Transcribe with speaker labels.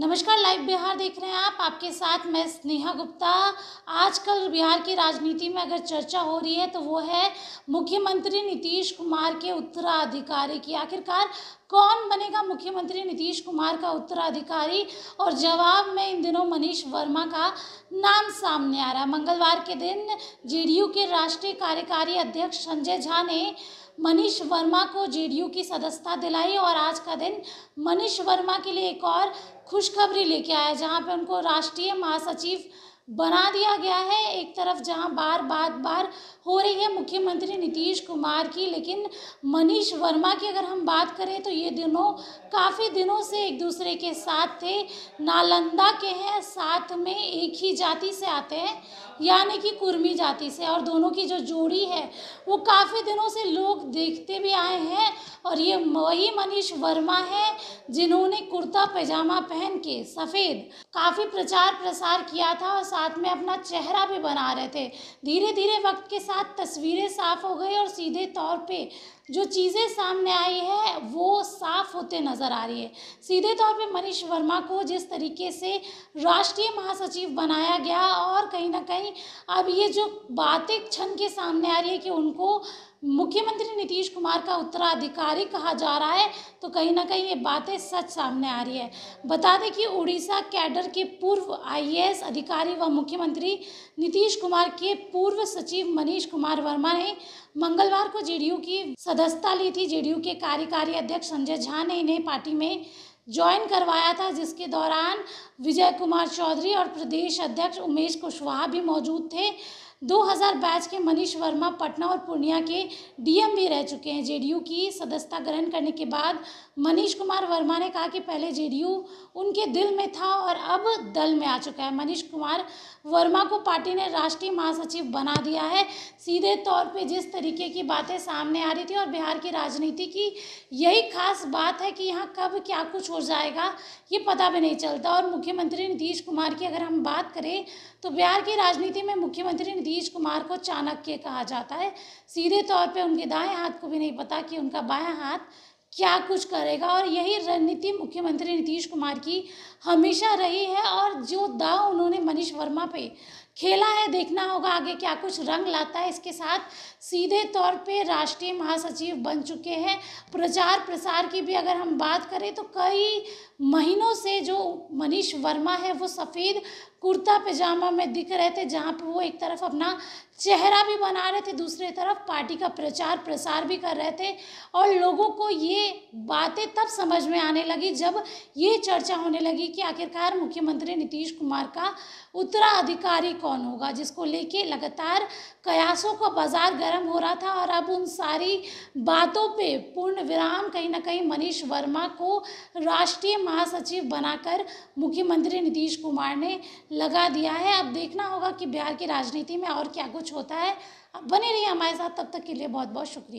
Speaker 1: नमस्कार लाइव बिहार देख रहे हैं आप आपके साथ मैं स्नेहा गुप्ता आजकल बिहार की राजनीति में अगर चर्चा हो रही है तो वो है मुख्यमंत्री नीतीश कुमार के उत्तराधिकारी की आखिरकार कौन बनेगा मुख्यमंत्री नीतीश कुमार का उत्तराधिकारी और जवाब में इन दिनों मनीष वर्मा का नाम सामने आ रहा है मंगलवार के दिन जेडीयू के राष्ट्रीय कार्यकारी अध्यक्ष संजय झा ने मनीष वर्मा को जेडीयू की सदस्यता दिलाई और आज का दिन मनीष वर्मा के लिए एक और खुशखबरी लेके आया जहां पे उनको राष्ट्रीय महासचिव बना दिया गया है एक तरफ जहाँ बार बार बार हो रही है मुख्यमंत्री नीतीश कुमार की लेकिन मनीष वर्मा की अगर हम बात करें तो ये दिनों काफ़ी दिनों से एक दूसरे के साथ थे नालंदा के हैं साथ में एक ही जाति से आते हैं यानी कि कुर्मी जाति से और दोनों की जो जोड़ी है वो काफ़ी दिनों से लोग देखते भी आए हैं और ये वही मनीष वर्मा है जिन्होंने कुर्ता पैजामा पहन के सफ़ेद काफ़ी प्रचार प्रसार किया था और साथ में अपना चेहरा भी बना रहे थे धीरे धीरे वक्त के साथ तस्वीरें साफ़ हो गई और सीधे तौर पे जो चीज़ें सामने आई है वो साफ होते नज़र आ रही है सीधे तौर पे मनीष वर्मा को जिस तरीके से राष्ट्रीय महासचिव बनाया गया और कहीं ना कहीं अब ये जो बातें क्षण के सामने आ रही है कि उनको मुख्यमंत्री नीतीश कुमार का उत्तराधिकारी कहा जा रहा है तो कहीं ना कहीं ये बातें सच सामने आ रही है बता दें कि उड़ीसा कैडर के पूर्व आईएएस अधिकारी व मुख्यमंत्री नीतीश कुमार के पूर्व सचिव मनीष कुमार वर्मा ने मंगलवार को जेडीयू की सदस्यता ली थी जेडीयू के कार्यकारी अध्यक्ष संजय झा ने इन्हें पार्टी में ज्वाइन करवाया था जिसके दौरान विजय कुमार चौधरी और प्रदेश अध्यक्ष उमेश कुशवाहा भी मौजूद थे 2000 बैच के मनीष वर्मा पटना और पूर्णिया के डीएम भी रह चुके हैं जेडीयू की सदस्यता ग्रहण करने के बाद मनीष कुमार वर्मा ने कहा कि पहले जेडीयू उनके दिल में था और अब दल में आ चुका है मनीष कुमार वर्मा को पार्टी ने राष्ट्रीय महासचिव बना दिया है सीधे तौर पे जिस तरीके की बातें सामने आ रही थी और बिहार की राजनीति की यही खास बात है कि यहाँ कब क्या कुछ हो जाएगा ये पता भी नहीं चलता और मुख्यमंत्री नीतीश कुमार की अगर हम बात करें तो बिहार की राजनीति में मुख्यमंत्री नीतीश कुमार को चाणक्य कहा जाता है सीधे तौर पे उनके दाएं हाथ को भी नहीं पता कि उनका बाया हाथ क्या कुछ करेगा और यही रणनीति मुख्यमंत्री नीतीश कुमार की हमेशा रही है और जो दाव उन्होंने मनीष वर्मा पे खेला है देखना होगा आगे क्या कुछ रंग लाता है इसके साथ सीधे तौर पे राष्ट्रीय महासचिव बन चुके हैं प्रचार प्रसार की भी अगर हम बात करें तो कई महीनों से जो मनीष वर्मा है वो सफ़ेद कुर्ता पैजामा में दिख रहे थे जहाँ पर वो एक तरफ अपना चेहरा भी बना रहे थे दूसरे तरफ पार्टी का प्रचार प्रसार भी कर रहे थे और लोगों को ये बातें तब समझ में आने लगी जब ये चर्चा होने लगी कि आखिरकार मुख्यमंत्री नीतीश कुमार का उत्तराधिकारी कौन होगा जिसको लेके लगातार कयासों का बाजार गर्म हो रहा था और अब उन सारी बातों पे पूर्ण विराम कहीं ना कहीं मनीष वर्मा को राष्ट्रीय महासचिव बनाकर मुख्यमंत्री नीतीश कुमार ने लगा दिया है अब देखना होगा कि बिहार की राजनीति में और क्या कुछ होता है अब बने रहिए हमारे साथ तब तक के लिए बहुत बहुत शुक्रिया